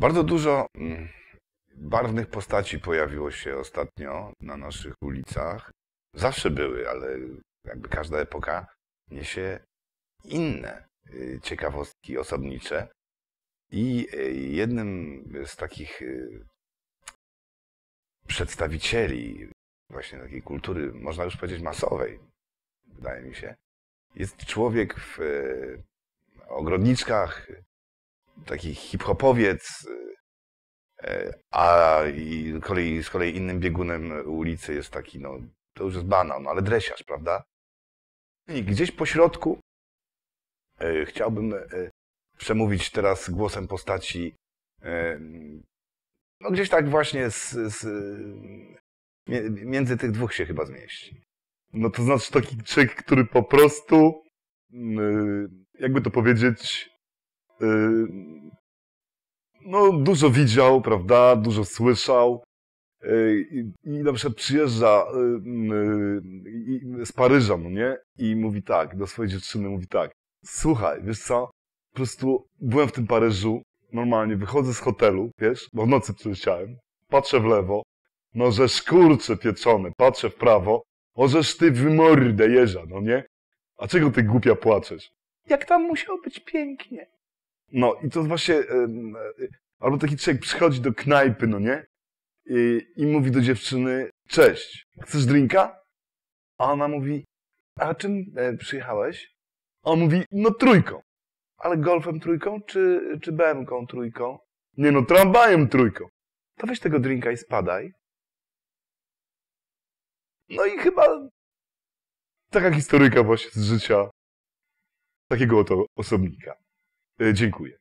Bardzo dużo mm, barwnych postaci pojawiło się ostatnio na naszych ulicach. Zawsze były, ale jakby każda epoka niesie inne y, ciekawostki osobnicze. I y, jednym z takich y, przedstawicieli właśnie takiej kultury, można już powiedzieć masowej, wydaje mi się, jest człowiek w ogrodniczkach taki hip-hopowiec, e, a i z, kolei, z kolei innym biegunem ulicy jest taki, no to już jest banan, no, ale dresiarz, prawda? I gdzieś po środku e, chciałbym e, przemówić teraz głosem postaci, no gdzieś tak właśnie z, z, między tych dwóch się chyba zmieści. No to znaczy taki człowiek, który po prostu, jakby to powiedzieć, Y, no, dużo widział, prawda, dużo słyszał. Y, I, na przykład przyjeżdża y, z Paryża, no nie? I mówi tak, do swojej dziewczyny mówi tak. Słuchaj, wiesz co? Po prostu byłem w tym Paryżu, normalnie wychodzę z hotelu, wiesz, bo w nocy przyleciałem, patrzę w lewo, no że szkurcze pieczone, patrzę w prawo, ożeż ty w jeża, no nie? A czego ty głupia płaczesz? Jak tam musiało być pięknie. No i to właśnie, e, albo taki człowiek przychodzi do knajpy, no nie? I, I, mówi do dziewczyny, cześć, chcesz drinka? A ona mówi, a czym e, przyjechałeś? A on mówi, no trójką. Ale golfem trójką czy, czy BM-ką trójką? Nie no, tramwajem trójką. To weź tego drinka i spadaj. No i chyba taka historyjka właśnie z życia takiego oto osobnika. E, dziękuję.